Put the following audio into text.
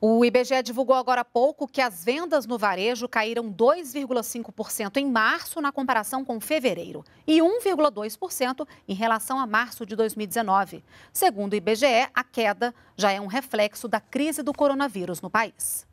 O IBGE divulgou agora há pouco que as vendas no varejo caíram 2,5% em março na comparação com fevereiro e 1,2% em relação a março de 2019. Segundo o IBGE, a queda já é um reflexo da crise do coronavírus no país.